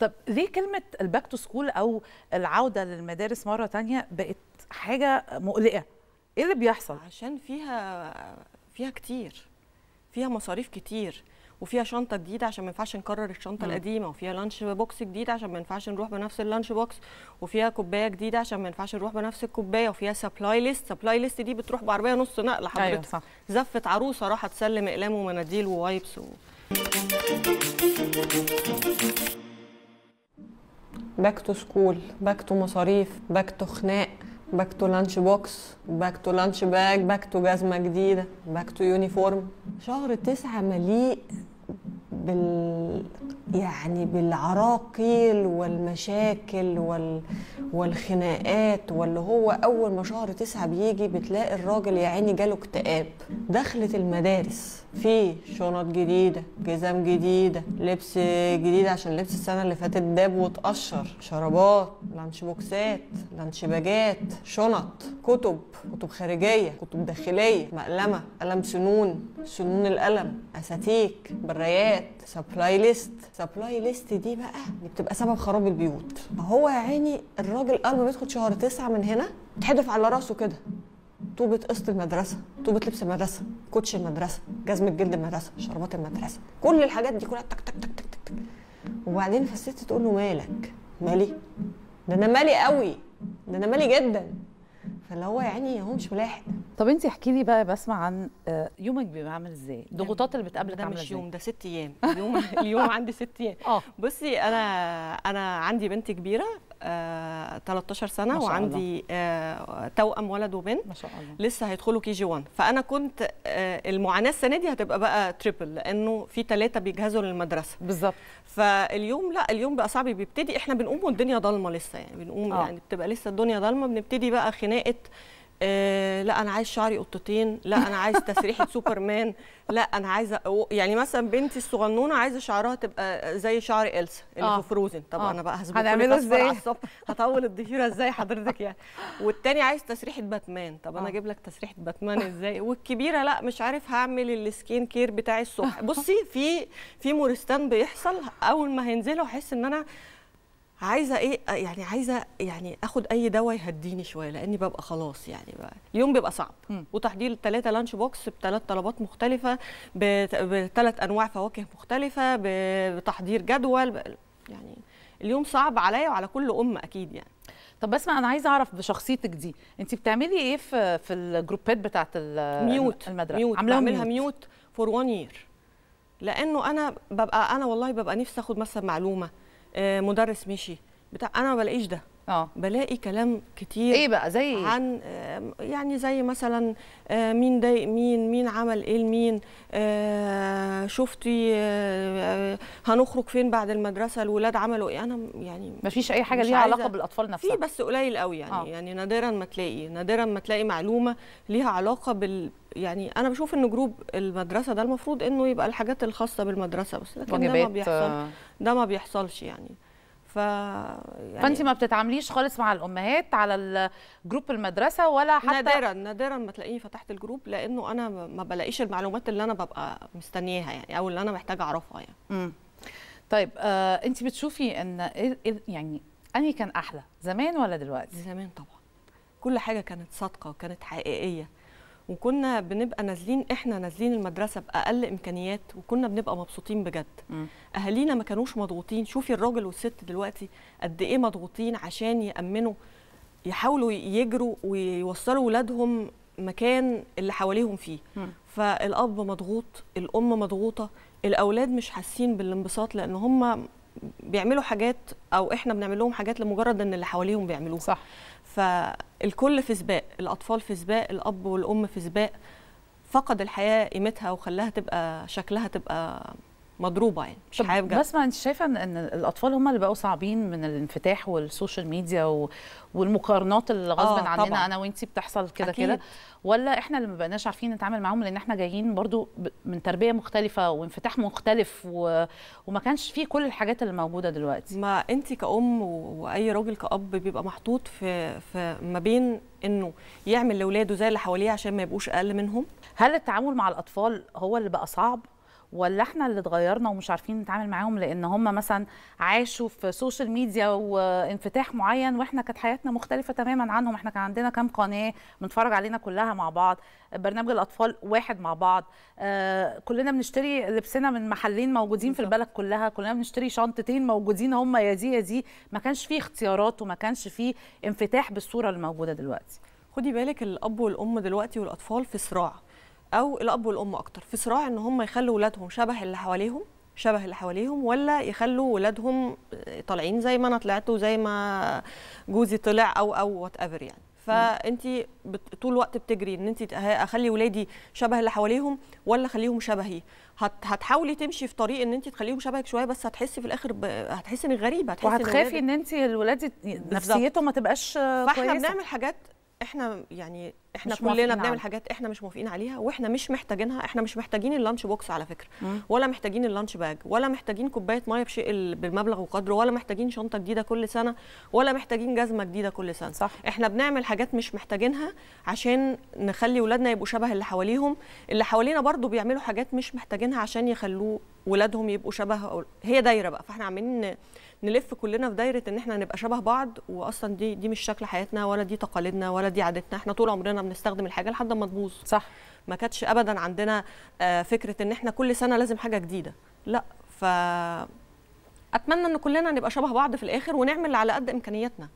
طب ليه كلمة الباك تو سكول أو العودة للمدارس مرة تانية بقت حاجة مقلقة؟ إيه اللي بيحصل؟ عشان فيها فيها كتير فيها مصاريف كتير وفيها شنطه جديده عشان ما ينفعش نكرر الشنطه م. القديمه وفيها لانش بوكس جديد عشان ما ينفعش نروح بنفس اللانش بوكس وفيها كوبايه جديده عشان ما ينفعش نروح بنفس الكوبايه وفيها سبلاي ليست سبلاي ليست دي بتروح بعربيه نص نقل حضرتك أيوة صح. زفه عروسه راحت تسلم اقلام ومناديل ووايبس و... باك تو سكول باك تو مصاريف باك تو خناق باك تو لانش بوكس باك تو لانش باج باك تو جزمه جديده باك تو يونيفورم شهر تسعة مليء بال يعني بالعراقيل والمشاكل وال والخناقات واللي هو اول ما شهر تسعة بيجي بتلاقي الراجل يا عيني جاله اكتئاب دخلت المدارس في شنط جديده جزام جديده لبس جديد عشان لبس السنه اللي فاتت داب واتقشر شرابات لانش بوكسات لانش باجات شنط كتب كتب خارجيه كتب داخليه مقلمه قلم سنون سنون القلم اساتيك برايات سبلاي ليست سبلاي ليست دي بقى اللي بتبقى سبب خراب البيوت هو يا عيني الراجل قال ما يدخل شهر تسعة من هنا تحدف على راسه كده طوبة قسط المدرسة طوبة لبس المدرسة كوتش المدرسة جزمة جلد المدرسة شربات المدرسة كل الحاجات دي كلها تك تك تك تك تك وبعدين فالست تقول له مالك مالي ده انا مالي قوي ده انا مالي جدا فاللي هو يعني هو مش ملاحق طب انت احكي لي بقى بسمع عن آه، يومك بيبقى عامل ازاي الضغوطات اللي بتقابلك عامله ازاي ده مش يوم ده ست ايام اليوم اليوم عندي ست ايام اه. بصي انا انا عندي بنت كبيره 13 آه، سنه وعندي آه، توأم ولد وبنت ما شاء الله. لسه هيدخلوا كي جي 1 فانا كنت آه، المعاناه السنه دي هتبقى بقى تريبل لانه في ثلاثه بيجهزوا للمدرسه بالظبط فاليوم لا اليوم بقى صعب بيبتدي احنا بنقوم والدنيا ضلمه لسه يعني بنقوم آه. يعني بتبقى لسه الدنيا ضلمه بنبتدي بقى خناقه آه، لا انا عايز شعري قطتين لا انا عايز تسريحه سوبرمان لا انا عايزه يعني مثلا بنتي الصغنونه عايزه شعرها تبقى زي شعر السا اللي آه. في فروزن طب آه. انا بقى هظبطها هنعمله ازاي هطول الضفيره ازاي حضرتك يعني والتاني عايز تسريحه باتمان طب انا آه. اجيب لك تسريحه باتمان ازاي والكبيره لا مش عارف هعمل السكين كير بتاعي الصبح بصي في في مورستان بيحصل اول ما هينزله احس ان انا عايزه ايه آه، يعني عايزه يعني اخد اي دواء يهديني شويه لاني ببقى خلاص يعني بقى اليوم بيبقى صعب وتحضير ثلاثه لانش بوكس بثلاث طلبات مختلفه بثلاث انواع فواكه مختلفه بتحضير جدول يعني اليوم صعب عليا وعلى كل ام اكيد يعني طب ما انا عايزه اعرف بشخصيتك دي انت بتعملي ايه في في الجروبات بتاعه المدرسه ميوت بعملها ميوت فور وان يير لانه انا ببقى انا والله ببقى نفسي اخد مثلا معلومه آه، مدرس مشي بتاع انا ما بلاقيش ده أوه. بلاقي كلام كتير ايه بقى زي إيه؟ عن آه، يعني زي مثلا آه، مين ضايق مين مين عمل ايه لمين آه، شفتي هنخرج فين بعد المدرسه الولاد عملوا ايه انا يعني مفيش اي حاجه ليها علاقه بالاطفال نفسها في بس قليل قوي يعني أوه. يعني نادرا ما تلاقي نادرا ما تلاقي معلومه ليها علاقه بال يعني انا بشوف ان جروب المدرسه ده المفروض انه يبقى الحاجات الخاصه بالمدرسه بس لكن ده ما بيحصل ده ما بيحصلش يعني ف يعني فانت ما بتتعامليش خالص مع الامهات على الجروب المدرسه ولا حتى نادرا نادرا ما تلاقيني فتحت الجروب لانه انا ما بلاقيش المعلومات اللي انا ببقى مستنياها يعني او اللي انا محتاجه اعرفها يعني امم طيب آه انت بتشوفي ان إيه، إيه، يعني انهي كان احلى زمان ولا دلوقتي زمان طبعا كل حاجه كانت صادقه وكانت حقيقيه وكنا بنبقى نازلين احنا نازلين المدرسه باقل امكانيات وكنا بنبقى مبسوطين بجد م. اهالينا ما كانوش مضغوطين شوفي الراجل والست دلوقتي قد ايه مضغوطين عشان يامنوا يحاولوا يجروا ويوصلوا ولادهم مكان اللي حواليهم فيه م. فالاب مضغوط الام مضغوطه الاولاد مش حاسين بالانبساط لان هم بيعملوا حاجات او احنا بنعمل لهم حاجات لمجرد ان اللي حواليهم بيعملوها صح فالكل في سباق الاطفال في سباق الاب والام في سباق فقد الحياه قيمتها وخلاها تبقى شكلها تبقى مضروبه يعني مش حاجه بجد ما انت شايفه ان الاطفال هم اللي بقوا صعبين من الانفتاح والسوشيال ميديا و... والمقارنات اللي غصب آه عننا انا وانت بتحصل كده كده ولا احنا اللي ما بقناش عارفين نتعامل معاهم لان احنا جايين برضو من تربيه مختلفه وانفتاح مختلف و... وما كانش فيه كل الحاجات اللي موجوده دلوقتي ما انت كأم واي راجل كأب بيبقى محطوط في في ما بين انه يعمل لاولاده زي اللي حواليه عشان ما يبقوش اقل منهم هل التعامل مع الاطفال هو اللي بقى صعب ولا احنا اللي اتغيرنا ومش عارفين نتعامل معاهم لان هم مثلا عاشوا في سوشيال ميديا وانفتاح معين واحنا كانت حياتنا مختلفه تماما عنهم احنا كان عندنا كام قناه بنتفرج علينا كلها مع بعض برنامج الاطفال واحد مع بعض آه كلنا بنشتري لبسنا من محلين موجودين في البلد كلها كلنا بنشتري شنطتين موجودين هم يا دي يا دي ما كانش فيه اختيارات وما كانش فيه انفتاح بالصوره اللي موجوده دلوقتي خدي بالك الاب والام دلوقتي والاطفال في صراع او الاب والام اكتر في صراع ان هم يخلوا ولادهم شبه اللي حواليهم شبه اللي حواليهم ولا يخلوا ولادهم آه، طالعين زي ما انا طلعت وزي ما جوزي طلع او او وات ايفر يعني فانت طول الوقت بتجري ان انت اخلي ولادي شبه اللي حواليهم ولا اخليهم شبهي هتحاولي تمشي في طريق ان انت تخليهم شبهك شويه بس هتحسي في الاخر ب... هتحسي انك غريبه هتحسي وهتخافي ان, ان انت الولاد نفسيتهم ما تبقاش كويسه فاحنا بنعمل حاجات احنا يعني احنا كلنا بنعمل حاجات احنا مش موافقين عليها واحنا مش محتاجينها احنا مش محتاجين اللانش بوكس على فكره مم. ولا محتاجين اللانش باج ولا محتاجين كوبايه ميه بشيء بالمبلغ وقدره ولا محتاجين شنطه جديده كل سنه ولا محتاجين جزمه جديده كل سنه صح. احنا بنعمل حاجات مش محتاجينها عشان نخلي ولادنا يبقوا شبه اللي حواليهم اللي حوالينا برضو بيعملوا حاجات مش محتاجينها عشان يخلوه ولادهم يبقوا شبه هي دايره بقى فاحنا عاملين نلف كلنا في دايره ان احنا نبقى شبه بعض واصلا دي دي مش شكل حياتنا ولا دي تقاليدنا ولا دي عادتنا احنا طول عمرنا بنستخدم الحاجه لحد ما تبوظ صح ما كانتش ابدا عندنا آه، فكره ان احنا كل سنه لازم حاجه جديده لا ف اتمنى ان كلنا نبقى شبه بعض في الاخر ونعمل على قد امكانياتنا